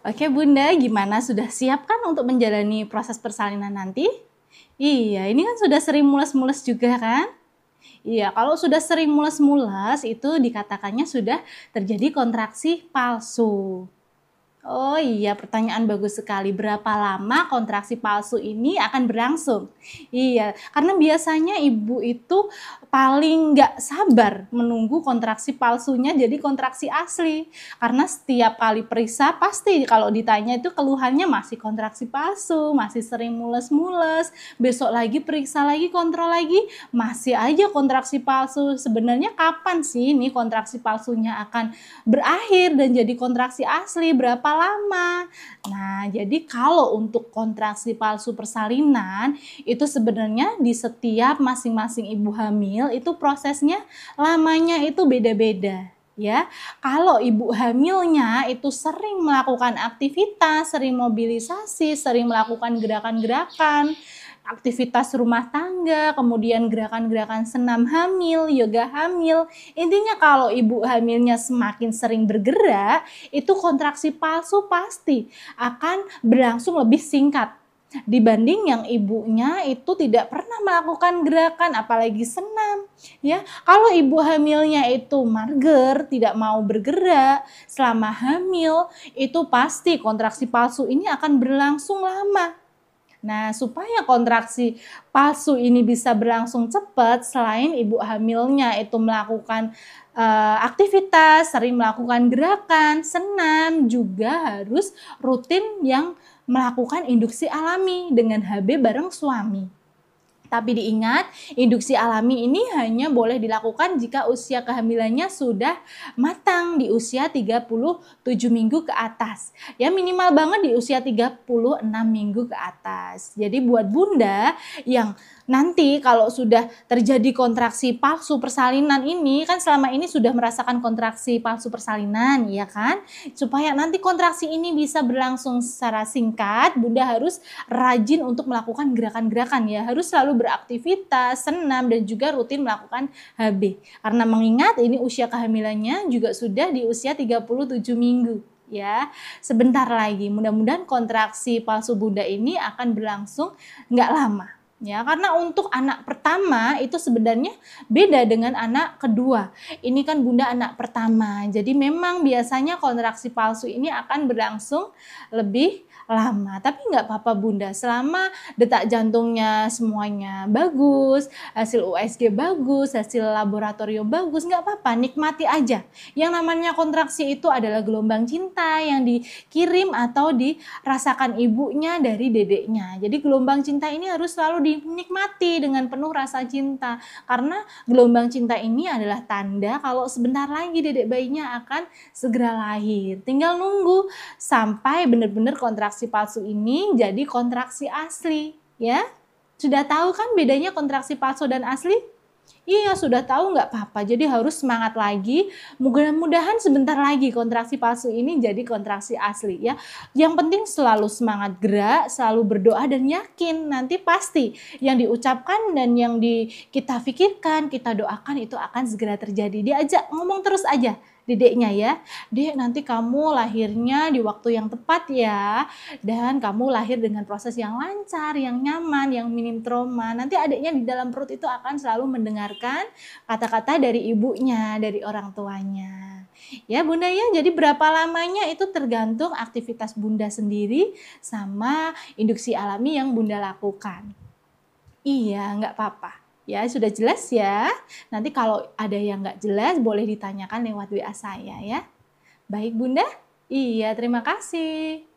Oke Bunda, gimana sudah siap kan untuk menjalani proses persalinan nanti? Iya, ini kan sudah sering mules-mules juga kan? Iya, kalau sudah sering mules-mules itu dikatakannya sudah terjadi kontraksi palsu. Oh iya, pertanyaan bagus sekali. Berapa lama kontraksi palsu ini akan berlangsung? Iya, karena biasanya ibu itu paling nggak sabar menunggu kontraksi palsunya jadi kontraksi asli. Karena setiap kali periksa pasti kalau ditanya itu keluhannya masih kontraksi palsu, masih sering mules-mules, besok lagi periksa lagi, kontrol lagi, masih aja kontraksi palsu. Sebenarnya kapan sih ini kontraksi palsunya akan berakhir dan jadi kontraksi asli? Berapa berapa lama. Nah, jadi kalau untuk kontraksi palsu persalinan itu sebenarnya di setiap masing-masing ibu hamil itu prosesnya lamanya itu beda-beda ya. Kalau ibu hamilnya itu sering melakukan aktivitas, sering mobilisasi, sering melakukan gerakan-gerakan, aktivitas rumah tangga, kemudian gerakan-gerakan senam hamil, yoga hamil. Intinya kalau ibu hamilnya semakin sering bergerak, itu kontraksi palsu pasti akan berlangsung lebih singkat dibanding yang ibunya itu tidak pernah melakukan gerakan apalagi senam ya kalau ibu hamilnya itu marger tidak mau bergerak selama hamil itu pasti kontraksi palsu ini akan berlangsung lama Nah, supaya kontraksi palsu ini bisa berlangsung cepat, selain ibu hamilnya itu melakukan e, aktivitas, sering melakukan gerakan, senam, juga harus rutin yang melakukan induksi alami dengan HB bareng suami. Tapi diingat, induksi alami ini hanya boleh dilakukan jika usia kehamilannya sudah matang di usia 37 minggu ke atas. Ya minimal banget di usia 36 minggu ke atas. Jadi buat bunda yang nanti kalau sudah terjadi kontraksi palsu persalinan ini kan selama ini sudah merasakan kontraksi palsu persalinan ya kan supaya nanti kontraksi ini bisa berlangsung secara singkat Bunda harus rajin untuk melakukan gerakan-gerakan ya harus selalu beraktivitas senam dan juga rutin melakukan HB karena mengingat ini usia kehamilannya juga sudah di usia 37 minggu ya. Sebentar lagi, mudah-mudahan kontraksi palsu bunda ini akan berlangsung nggak lama ya karena untuk anak pertama itu sebenarnya beda dengan anak kedua ini kan bunda anak pertama jadi memang biasanya kontraksi palsu ini akan berlangsung lebih lama. Tapi nggak apa-apa Bunda, selama detak jantungnya semuanya bagus, hasil USG bagus, hasil laboratorium bagus, nggak apa-apa, nikmati aja. Yang namanya kontraksi itu adalah gelombang cinta yang dikirim atau dirasakan ibunya dari dedeknya. Jadi gelombang cinta ini harus selalu dinikmati dengan penuh rasa cinta. Karena gelombang cinta ini adalah tanda kalau sebentar lagi dedek bayinya akan segera lahir. Tinggal nunggu sampai benar-benar kontraksi kontraksi palsu ini jadi kontraksi asli, ya. Sudah tahu kan bedanya kontraksi palsu dan asli? Iya, sudah tahu nggak apa-apa. Jadi harus semangat lagi. Mudah-mudahan sebentar lagi kontraksi palsu ini jadi kontraksi asli ya. Yang penting selalu semangat gerak, selalu berdoa dan yakin. Nanti pasti yang diucapkan dan yang di kita pikirkan, kita doakan itu akan segera terjadi. Diajak ngomong terus aja dedeknya ya. Dek, nanti kamu lahirnya di waktu yang tepat ya. Dan kamu lahir dengan proses yang lancar, yang nyaman, yang minim trauma. Nanti adiknya di dalam perut itu akan selalu mendengarkan kata-kata dari ibunya, dari orang tuanya. Ya bunda ya, jadi berapa lamanya itu tergantung aktivitas bunda sendiri sama induksi alami yang bunda lakukan. Iya, nggak apa-apa. Ya, sudah jelas ya? Nanti kalau ada yang nggak jelas boleh ditanyakan lewat WA saya ya. Baik Bunda? Iya, terima kasih.